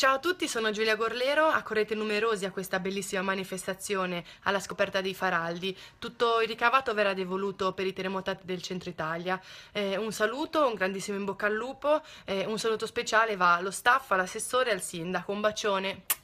Ciao a tutti, sono Giulia Gorlero, accorrete numerosi a questa bellissima manifestazione alla scoperta dei Faraldi. Tutto il ricavato verrà devoluto per i terremotati del centro Italia. Eh, un saluto, un grandissimo in bocca al lupo, eh, un saluto speciale va allo staff, all'assessore e al sindaco. Un bacione!